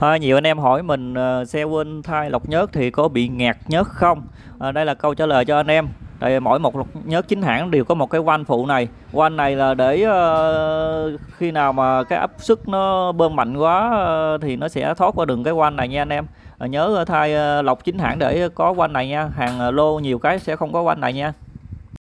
À, nhiều anh em hỏi mình uh, xe quên thay lọc nhớt thì có bị ngạt nhớt không? À, đây là câu trả lời cho anh em. Tại mỗi một lọc nhớt chính hãng đều có một cái van phụ này. Van này là để uh, khi nào mà cái áp suất nó bơm mạnh quá uh, thì nó sẽ thoát qua đường cái van này nha anh em. À, nhớ thay uh, lọc chính hãng để có van này nha. Hàng uh, lô nhiều cái sẽ không có van này nha.